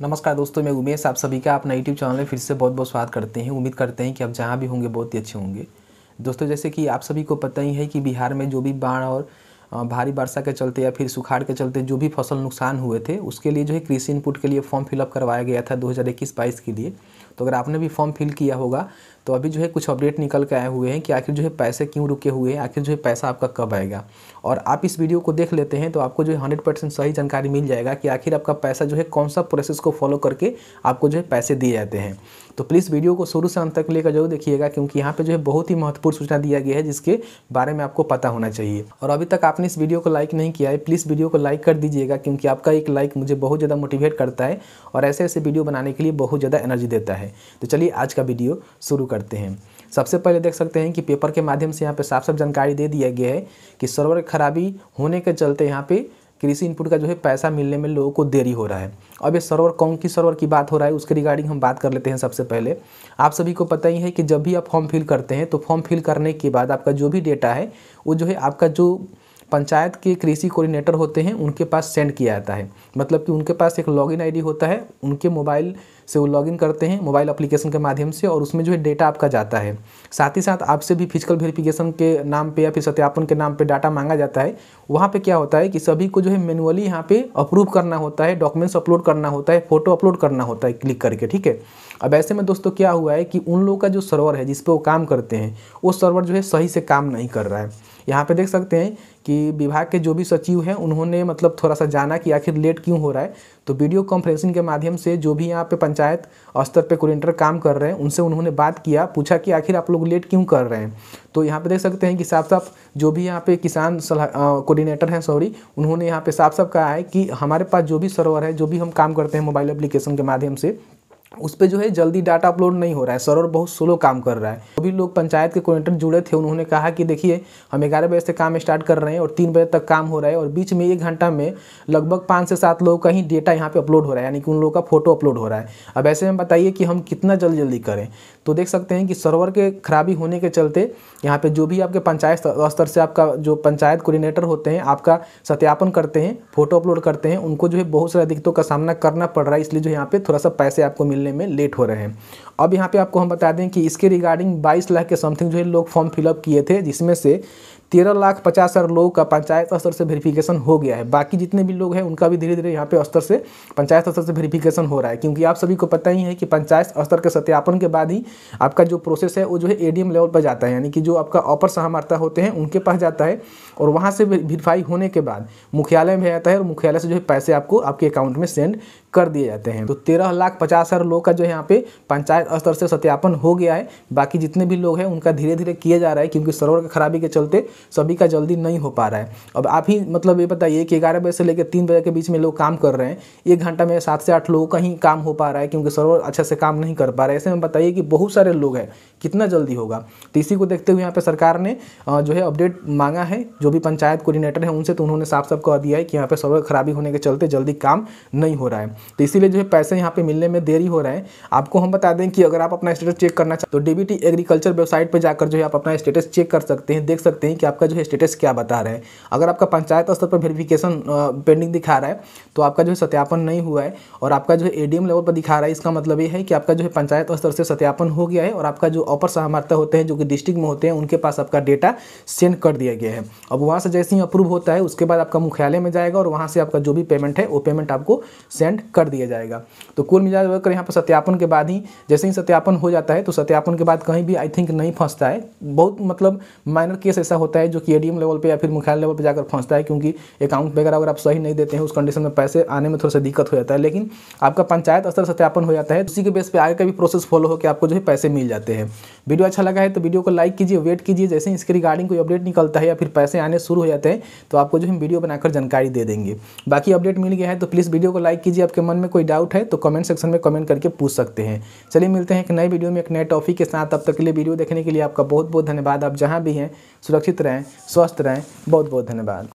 नमस्कार दोस्तों मैं उमेश आप सभी का अपना यूट्यूब चैनल में फिर से बहुत बहुत स्वागत करते हैं उम्मीद करते हैं कि आप जहाँ भी होंगे बहुत ही अच्छे होंगे दोस्तों जैसे कि आप सभी को पता ही है कि बिहार में जो भी बाढ़ और भारी वर्षा के चलते या फिर सुखाड़ के चलते जो भी फसल नुकसान हुए थे उसके लिए जो है कृषि इनपुट के लिए फॉर्म फिलअप करवाया गया था दो हज़ार के लिए तो अगर आपने भी फॉर्म फिल किया होगा तो अभी जो है कुछ अपडेट निकल के आए हुए हैं कि आखिर जो है पैसे क्यों रुके हुए हैं आखिर जो है पैसा आपका कब आएगा और आप इस वीडियो को देख लेते हैं तो आपको जो है हंड्रेड परसेंट सही जानकारी मिल जाएगा कि आखिर आपका पैसा जो है कौन सा प्रोसेस को फॉलो करके आपको जो है पैसे दिए जाते हैं तो प्लीज़ वीडियो को शुरू से अंत तक लेकर जरूर देखिएगा क्योंकि यहाँ पे जो है बहुत ही महत्वपूर्ण सूचना दिया गया है जिसके बारे में आपको पता होना चाहिए और अभी तक आपने इस वीडियो को लाइक नहीं किया है प्लीज़ वीडियो को लाइक कर दीजिएगा क्योंकि आपका एक लाइक मुझे बहुत ज़्यादा मोटिवेट करता है और ऐसे ऐसे वीडियो बनाने के लिए बहुत ज़्यादा एनर्जी देता है तो चलिए आज का वीडियो शुरू करते हैं सबसे पहले देख सकते हैं कि पेपर के माध्यम से यहाँ पे साफ साफ जानकारी दे दिया गया है कि सर्वर खराबी होने के चलते यहाँ पे कृषि इनपुट का जो है पैसा मिलने में लोगों को देरी हो रहा है अब ये सर्वर कौन की सर्वर की बात हो रहा है उसके रिगार्डिंग हम बात कर लेते हैं सबसे पहले आप सभी को पता ही है कि जब भी आप फॉर्म फिल करते हैं तो फॉर्म फिल करने के बाद आपका जो भी डेटा है वो जो है आपका जो पंचायत के कृषि कोऑर्डिनेटर होते हैं उनके पास सेंड किया जाता है मतलब कि उनके पास एक लॉगिन आईडी होता है उनके मोबाइल से वो लॉगिन करते हैं मोबाइल एप्लीकेशन के माध्यम से और उसमें जो है डेटा आपका जाता है साथ ही साथ आपसे भी फिजिकल वेरिफिकेशन के नाम पे या फिर सत्यापन के नाम पे डाटा मांगा जाता है वहाँ पे क्या होता है कि सभी को जो है मैनुअली यहाँ पे अप्रूव करना होता है डॉक्यूमेंट्स अपलोड करना होता है फोटो अपलोड करना होता है क्लिक करके ठीक है अब ऐसे में दोस्तों क्या हुआ है कि उन लोगों का जो सर्वर है जिसपे वो काम करते हैं वो सर्वर जो है सही से काम नहीं कर रहा है यहाँ पे देख सकते हैं कि विभाग के जो भी सचिव हैं उन्होंने मतलब थोड़ा सा जाना कि आखिर लेट क्यों हो रहा है तो वीडियो कॉन्फ्रेंसिंग के माध्यम से जो भी यहाँ पे पंचायत स्तर पे कोरिएंटर काम कर रहे हैं उनसे उन्होंने बात किया पूछा कि आखिर आप लोग लेट क्यों कर रहे हैं तो यहाँ पे देख सकते हैं कि साफ साफ जो भी यहाँ पे किसान सलाह कोऑर्डिनेटर हैं सॉरी उन्होंने यहाँ पे साफ साफ कहा है कि हमारे पास जो भी सर्वर है जो भी हम काम करते हैं मोबाइल एप्लीकेशन के माध्यम से उस पर जो है जल्दी डाटा अपलोड नहीं हो रहा है सर्वर बहुत स्लो काम कर रहा है अभी भी लोग पंचायत के कोऑर्डिनेटर जुड़े थे उन्होंने कहा कि देखिए हम ग्यारह बजे से काम स्टार्ट कर रहे हैं और तीन बजे तक काम हो रहा है और बीच में एक घंटा में लगभग पाँच से सात लोगों का ही डेटा यहाँ पर अपलोड हो रहा है यानी कि उन लोगों का फोटो अपलोड हो रहा है अब ऐसे में बताइए कि हम कितना जल्दी जल्दी करें तो देख सकते हैं कि सर्वर के खराबी होने के चलते यहाँ पर जो भी आपके पंचायत स्तर से आपका जो पंचायत कोऑर्डिनेटर होते हैं आपका सत्यापन करते हैं फोटो अपलोड करते हैं उनको जो है बहुत सारी दिक्कतों का सामना करना पड़ रहा है इसलिए जो यहाँ पर थोड़ा सा पैसे आपको मिल मिलने में लेट हो रहे हैं अब यहाँ पे आपको हम बता दें कि इसके रिगार्डिंग 22 लाख के समथिंग जो है लोग फॉर्म फिलअप किए थे जिसमें से तेरह लाख पचास हज़ार लोगों का पंचायत स्तर से वेरिफिकेशन हो गया है बाकी जितने भी लोग हैं उनका भी धीरे धीरे यहाँ पे स्तर से पंचायत स्तर से वेरिफिकेशन हो रहा है क्योंकि आप सभी को पता ही है कि पंचायत स्तर के सत्यापन के बाद ही आपका जो प्रोसेस है वो जो है ए लेवल पर जाता है यानी कि जो आपका अपर समार्ता होते हैं उनके पास जाता है और वहाँ से वेरीफाई होने के बाद मुख्यालय में आता है और मुख्यालय से जो है पैसे आपको आपके अकाउंट में सेंड कर दिए जाते हैं तो तेरह लाख पचास हज़ार लोग का जो है यहाँ पे पंचायत स्तर से सत्यापन हो गया है बाकी जितने भी लोग हैं उनका धीरे धीरे किया जा रहा है क्योंकि सर्वर की खराबी के चलते सभी का जल्दी नहीं हो पा रहा है अब आप ही मतलब ये बताइए कि ग्यारह बजे से लेकर तीन बजे के बीच में लोग काम कर रहे हैं एक घंटा में सात से आठ लोगों का ही काम हो पा रहा है क्योंकि सर्वर अच्छे से काम नहीं कर पा रहा है ऐसे में बताइए कि बहुत सारे लोग हैं कितना जल्दी होगा तो इसी को देखते हुए यहाँ पर सरकार ने जो है अपडेट मांगा है जो भी पंचायत कोऑर्डिनेटर है उनसे तो उन्होंने साफ साफ कह दिया है कि यहाँ पर सर्वर खराबी होने के चलते जल्दी काम नहीं हो रहा है तो इसीलिए जो है पैसे यहाँ पर मिलने में देरी हो रहा है आपको हम बता दें कि अगर आप अपना स्टेटस चेक करना चाहते तो डीबीटी एग्रीकल्चर वेबसाइट पर जाकर जो है आप अपना स्टेटस चेक कर सकते हैं देख सकते हैं कि आपका जो है स्टेटस क्या बता रहा है अगर आपका पंचायत स्तर पर वेरिफिकेशन पेंडिंग दिखा रहा है तो आपका जो है सत्यापन नहीं हुआ है और आपका जो है एडीएम लेवल पर दिखा रहा है इसका मतलब ये है कि आपका जो है पंचायत स्तर से सत्यापन हो गया है और आपका जो अपर सहमर्ता होते हैं जो कि डिस्ट्रिक्ट में होते हैं उनके पास आपका डेटा सेंड कर दिया गया है अब वहाँ से जैसे ही अप्रूव होता है उसके बाद आपका मुख्यालय में जाएगा और वहाँ से आपका जो भी पेमेंट है वो पेमेंट आपको सेंड कर दिया जाएगा तो कुल मिलाकर यहाँ पर सत्यापन के बाद ही जैसे ही सत्यापन हो जाता है तो सत्यापन के बाद कहीं भी आई थिंक नहीं फंसता है बहुत मतलब माइनर केस ऐसा होता है होता है जो कि एडीएम लेवल पे या फिर मुख्यालय लेवल पे जाकर पहुंचता है क्योंकि अकाउंट वगैरह अगर आप सही नहीं देते हैं उस कंडीशन में पैसे आने में थोड़ा सा दिक्कत हो जाता है लेकिन आपका पंचायत स्तर सत्यापन हो जाता है तो उसी के बेस पर आगे का भी प्रोसेस फॉलो होकर आपको जो है पैसे मिल जाते हैं वीडियो अच्छा लगा है तो वीडियो को लाइक कीजिए वेट कीजिए जैसे इसके रिगार्डिंग कोई अपडेट निकलता है या फिर पैसे आने शुरू हो जाते हैं तो आपको जो है वीडियो बनाकर जानकारी दे देंगे बाकी अपडेट मिल गया है तो प्लीज़ वीडियो को लाइक कीजिए आपके मन में कोई डाउट है तो कमेंट सेक्शन में कमेंट करके पूछ सकते हैं चलिए मिलते हैं एक नए वीडियो में एक नए टॉपिक के साथ अब तक के लिए वीडियो देखने के लिए आपका बहुत बहुत धन्यवाद आप जहाँ भी हैं सुरक्षित रहें स्वस्थ रहें बहुत बहुत धन्यवाद